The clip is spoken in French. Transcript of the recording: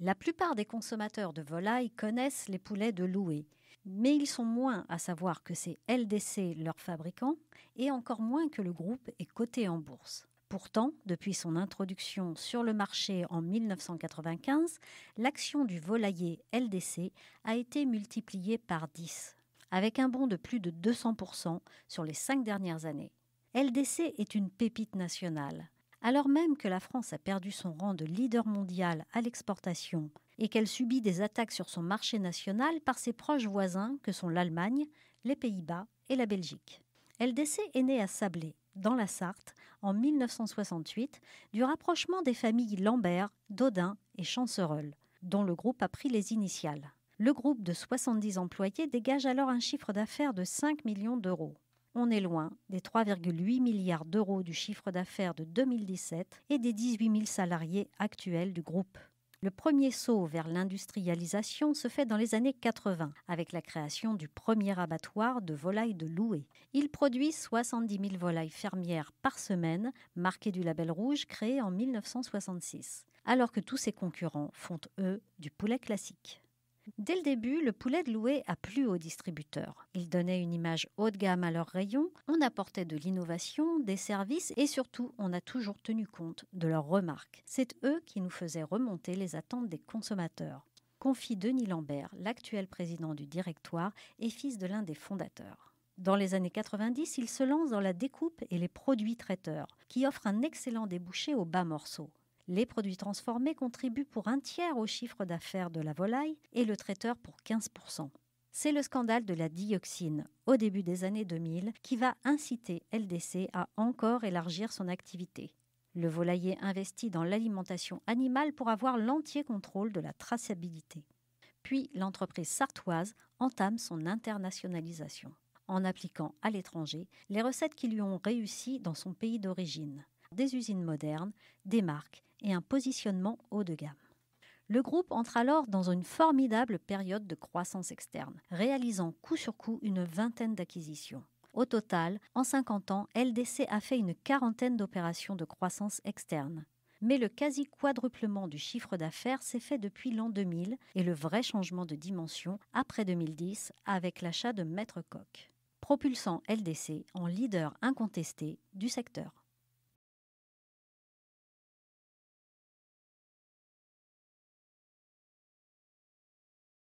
La plupart des consommateurs de volailles connaissent les poulets de Loué, mais ils sont moins à savoir que c'est LDC leur fabricant et encore moins que le groupe est coté en bourse. Pourtant, depuis son introduction sur le marché en 1995, l'action du volailler LDC a été multipliée par 10, avec un bond de plus de 200% sur les cinq dernières années. LDC est une pépite nationale alors même que la France a perdu son rang de leader mondial à l'exportation et qu'elle subit des attaques sur son marché national par ses proches voisins que sont l'Allemagne, les Pays-Bas et la Belgique. LDC est née à Sablé, dans la Sarthe, en 1968, du rapprochement des familles Lambert, Dodin et Chancerol, dont le groupe a pris les initiales. Le groupe de 70 employés dégage alors un chiffre d'affaires de 5 millions d'euros on est loin des 3,8 milliards d'euros du chiffre d'affaires de 2017 et des 18 000 salariés actuels du groupe. Le premier saut vers l'industrialisation se fait dans les années 80, avec la création du premier abattoir de volailles de Loué. Il produit 70 000 volailles fermières par semaine, marquées du label rouge créé en 1966, alors que tous ses concurrents font, eux, du poulet classique. Dès le début, le poulet de loué a plu aux distributeurs. Ils donnaient une image haut de gamme à leurs rayons, on apportait de l'innovation, des services et surtout, on a toujours tenu compte de leurs remarques. C'est eux qui nous faisaient remonter les attentes des consommateurs. Confie Denis Lambert, l'actuel président du directoire et fils de l'un des fondateurs. Dans les années 90, il se lance dans la découpe et les produits traiteurs, qui offrent un excellent débouché aux bas morceaux. Les produits transformés contribuent pour un tiers au chiffre d'affaires de la volaille et le traiteur pour 15%. C'est le scandale de la dioxine au début des années 2000 qui va inciter LDC à encore élargir son activité. Le volailler investit dans l'alimentation animale pour avoir l'entier contrôle de la traçabilité. Puis l'entreprise sartoise entame son internationalisation en appliquant à l'étranger les recettes qui lui ont réussi dans son pays d'origine. Des usines modernes, des marques et un positionnement haut de gamme. Le groupe entre alors dans une formidable période de croissance externe, réalisant coup sur coup une vingtaine d'acquisitions. Au total, en 50 ans, LDC a fait une quarantaine d'opérations de croissance externe. Mais le quasi-quadruplement du chiffre d'affaires s'est fait depuis l'an 2000 et le vrai changement de dimension après 2010 avec l'achat de Maître Coq, propulsant LDC en leader incontesté du secteur.